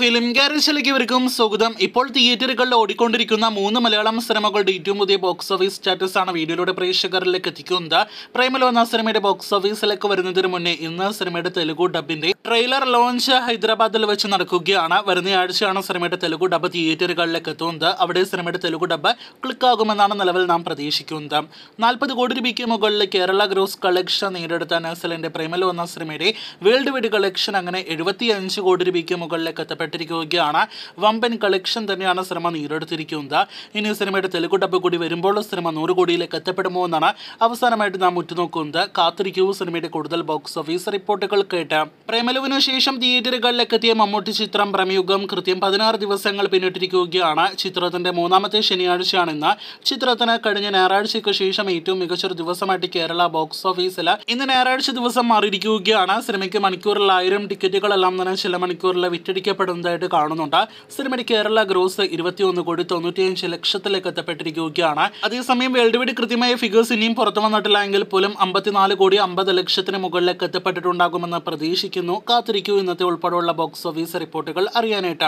film ഗ്യാരേജിലേക്ക് ഇവർക്കും സ്വാഗതം ഇപ്പോൾ തിയേറ്ററുകളിൽ ഓടിക്കൊണ്ടിരിക്കുന്ന മൂന്ന് മലയാളം സിനിമകളുടെ ഏറ്റവും പുതിയ ബോക്സ് ഓഫീസ് സ്റ്റാറ്റസ് ആണ് വീഡിയോയിലൂടെ പ്രേക്ഷകരിലേക്ക് എത്തിക്കുന്നത് പ്രേമലോ എന്ന സിനിമയുടെ ബോക്സ് ഓഫീസിലേക്ക് വരുന്നതിന് മുന്നേ ഇന്ന് സിനിമയുടെ തെലുഗു ഡബിന്റെ ട്രെയിലർ ലോഞ്ച് ഹൈദരാബാദിൽ വെച്ച് നടക്കുകയാണ് വരുന്ന ആഴ്ചയാണ് സിനിമയുടെ തെലുഗു ഡബ് തിയേറ്ററുകളിലേക്ക് എത്തുന്നത് അവിടെ സിനിമയുടെ തെലുഗു ഡബ് ക്ലിക്കാകുമെന്നാണ് നിലവിൽ നാം പ്രതീക്ഷിക്കുന്നത് നാൽപ്പത് കോടി രൂപയ്ക്ക് മുകളിൽ കേരള ഗ്രോസ് കളക്ഷൻ നേടിയെടുത്ത നസലിന്റെ പ്രേമലോ എന്ന സിനിമയുടെ വേൾഡ് വൈഡ് കളക്ഷൻ അങ്ങനെ എഴുപത്തി അഞ്ച് കോടി രൂപയ്ക്ക് മുകളിലേക്ക് എത്തപ്പെട്ടു ആവശ്യപ്പെട്ടിരിക്കുകയാണ് വമ്പൻ കളക്ഷൻ തന്നെയാണ് സിനിമ നേരിടത്തിരിക്കുന്നത് ഇനി സിനിമയുടെ തെലുഗു ഡബ് കൂടി വരുമ്പോൾ സിനിമ നൂറ് കോടിയിലേക്ക് എത്തപ്പെടുമോ എന്നാണ് അവസാനമായിട്ട് നാം ഉറ്റുനോക്കുന്നത് കാത്തിരിക്കൂ സിനിമയുടെ കൂടുതൽ ബോക്സ് ഓഫീസ് റിപ്പോർട്ടുകൾ കേട്ട് പ്രേമലുവിനു ശേഷം തിയേറ്ററുകളിലേക്ക് എത്തിയ മമ്മൂട്ടി ചിത്രം പ്രമയുഗം കൃത്യം പതിനാറ് ദിവസങ്ങൾ പിന്നിട്ടിരിക്കുകയാണ് ചിത്രത്തിന്റെ മൂന്നാമത്തെ ശനിയാഴ്ചയാണ് ഇന്ന് ചിത്രത്തിന് കഴിഞ്ഞ ഞായറാഴ്ചയ്ക്ക് ശേഷം ഏറ്റവും മികച്ചൊരു ദിവസമായിട്ട് കേരള ബോക്സ് ഓഫീസിൽ ഇന്ന് ഞായറാഴ്ച ദിവസം മാറിയിരിക്കുകയാണ് സിനിമയ്ക്ക് മണിക്കൂറിൽ ആയിരം ടിക്കറ്റുകളെല്ലാം തന്നെ ചില മണിക്കൂറിൽ വിറ്റടിക്കപ്പെടുന്നു കാണുന്നതായിട്ട് കാണുന്നുണ്ട് സിനിമയുടെ കേരള ഗ്രോസ് ഇരുപത്തിയൊന്ന് കോടി തൊണ്ണൂറ്റിയഞ്ച് ലക്ഷത്തിലേക്ക് എത്തപ്പെട്ടിരിക്കുകയാണ് അതേസമയം വേൾഡ് വൈഡ് കൃത്യമായ ഫിഗേഴ്സ് ഇനിയും പുറത്തു വന്നിട്ടില്ല എങ്കിൽ പോലും അമ്പത്തിനാല് കോടി അമ്പത് ലക്ഷത്തിന് മുകളിലേക്ക് എത്തപ്പെട്ടിട്ടുണ്ടാകുമെന്ന് പ്രതീക്ഷിക്കുന്നു കാത്തിരിക്കൂ ഇന്നത്തെ ഉൾപ്പെടെയുള്ള ബോക്സ് ഓഫീസ് റിപ്പോർട്ടുകൾ അറിയാനായിട്ട്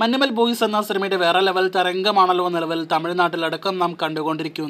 മന്നമൽ ബോയ്സ് എന്ന സിനിമയുടെ വേറെ ലെവൽ തരംഗമാണല്ലോ നിലവിൽ തമിഴ്നാട്ടിലടക്കം നാം കണ്ടുകൊണ്ടിരിക്കുന്നത്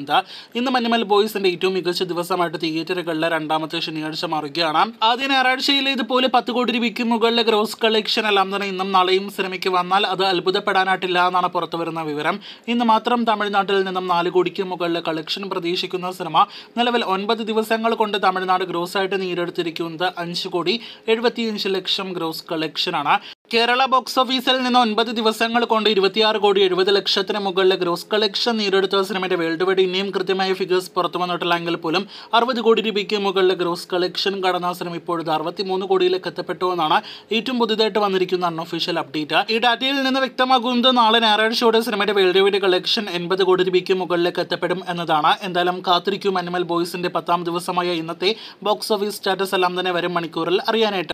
ഇന്ന് മന്നമൽ ബോയ്സിന്റെ ഏറ്റവും മികച്ച ദിവസമായിട്ട് തിയേറ്ററുകളിലെ രണ്ടാമത്തെ ശനിയാഴ്ച മാറുകയാണ് ആദ്യ ഞായറാഴ്ചയിൽ ഇതുപോലെ പത്ത് കോടി രൂപയ്ക്ക് മുകളിലെ ഗ്രോസ് കളക്ഷൻ എല്ലാം തന്നെ ഇന്നും നാളെ ഇത്രയും സിനിമയ്ക്ക് വന്നാൽ അത് അത്ഭുതപ്പെടാനായിട്ടില്ല എന്നാണ് പുറത്തു വരുന്ന വിവരം ഇന്ന് മാത്രം തമിഴ്നാട്ടിൽ നിന്നും നാല് കോടിക്ക് മുകളിൽ കളക്ഷൻ പ്രതീക്ഷിക്കുന്ന സിനിമ നിലവിൽ ഒൻപത് ദിവസങ്ങൾ കൊണ്ട് തമിഴ്നാട് ഗ്രോസ് ആയിട്ട് നേടിയെടുത്തിരിക്കുന്നത് അഞ്ച് കോടി എഴുപത്തിയഞ്ച് ലക്ഷം ഗ്രോസ് കളക്ഷനാണ് കേരള ബോക്സ് ഓഫീസിൽ നിന്ന് ഒൻപത് ദിവസങ്ങൾ കൊണ്ട് ഇരുപത്തിയാറ് കോടി എഴുപത് ലക്ഷത്തിന് മുകളിലെ ഗ്രോസ് കളക്ഷൻ നേടിയെടുത്ത സിനിമയുടെ വേൾഡ് വൈഡ് ഇനിയും കൃത്യമായ ഫിഗേഴ്സ് പുറത്തു വന്നിട്ടില്ലെങ്കിൽ പോലും അറുപത് കോടി രൂപയ്ക്ക് മുകളിലെ ഗ്രോസ് കളക്ഷൻ കടന്ന സിനിമ ഇപ്പോഴത്തെ മൂന്ന് കോടിയിലേക്ക് എത്തപ്പെട്ടു എന്നാണ് ഏറ്റവും പുതിയതായിട്ട് വന്നിരിക്കുന്ന അൺഒഫീഷ്യൽ അപ്ഡേറ്റ് ഈ ഡാറ്റയിൽ നിന്ന് വ്യക്തമാകുന്നത് നാളെ ഞായറാഴ്ചയോടെ സിനിമയുടെ വേൾഡ് വൈഡ് കളക്ഷൻ എൺപത് കോടി രൂപയ്ക്ക് മുകളിലേക്ക് എത്തപ്പെടും എന്നതാണ് എന്തായാലും കാത്തിരിക്കും അനിമൽ ബോയ്സിന്റെ പത്താം ദിവസമായ ഇന്നത്തെ ബോക്സ് ഓഫീസ് സ്റ്റാറ്റസ് എല്ലാം തന്നെ വരും മണിക്കൂറിൽ അറിയാനായിട്ട്